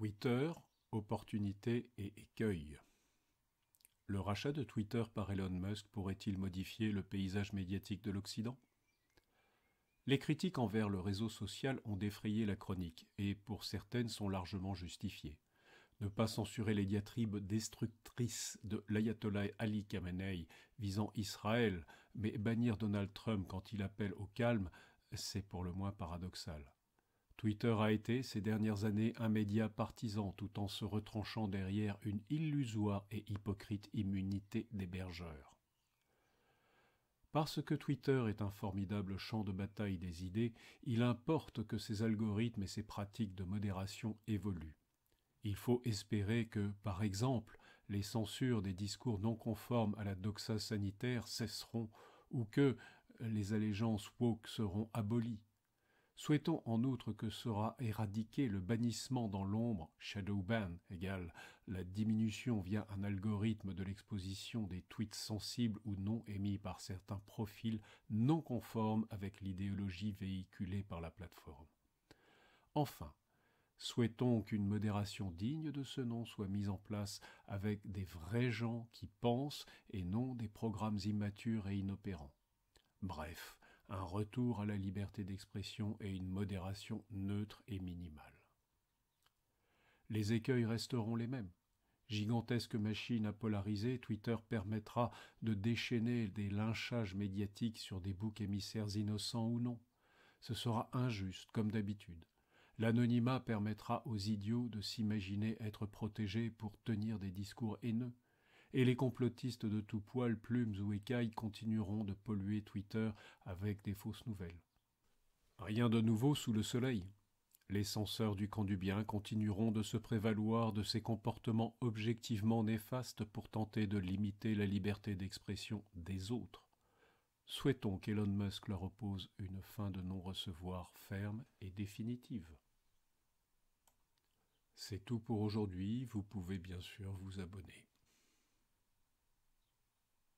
Twitter, opportunité et écueil. Le rachat de Twitter par Elon Musk pourrait-il modifier le paysage médiatique de l'Occident Les critiques envers le réseau social ont défrayé la chronique et pour certaines sont largement justifiées. Ne pas censurer les diatribes destructrices de l'ayatollah Ali Khamenei visant Israël, mais bannir Donald Trump quand il appelle au calme, c'est pour le moins paradoxal. Twitter a été ces dernières années un média partisan tout en se retranchant derrière une illusoire et hypocrite immunité des bergeurs. Parce que Twitter est un formidable champ de bataille des idées, il importe que ses algorithmes et ses pratiques de modération évoluent. Il faut espérer que, par exemple, les censures des discours non conformes à la doxa sanitaire cesseront ou que les allégeances woke seront abolies. Souhaitons en outre que sera éradiqué le bannissement dans l'ombre, shadow ban égale la diminution via un algorithme de l'exposition des tweets sensibles ou non émis par certains profils non conformes avec l'idéologie véhiculée par la plateforme. Enfin, Souhaitons qu'une modération digne de ce nom soit mise en place avec des vrais gens qui pensent et non des programmes immatures et inopérants. Bref, un retour à la liberté d'expression et une modération neutre et minimale. Les écueils resteront les mêmes. Gigantesque machine à polariser, Twitter permettra de déchaîner des lynchages médiatiques sur des boucs émissaires innocents ou non. Ce sera injuste, comme d'habitude. L'anonymat permettra aux idiots de s'imaginer être protégés pour tenir des discours haineux et les complotistes de tout poil, plumes ou écailles continueront de polluer Twitter avec des fausses nouvelles. Rien de nouveau sous le soleil. Les censeurs du camp du bien continueront de se prévaloir de ces comportements objectivement néfastes pour tenter de limiter la liberté d'expression des autres. Souhaitons qu'Elon Musk leur oppose une fin de non-recevoir ferme et définitive. C'est tout pour aujourd'hui, vous pouvez bien sûr vous abonner.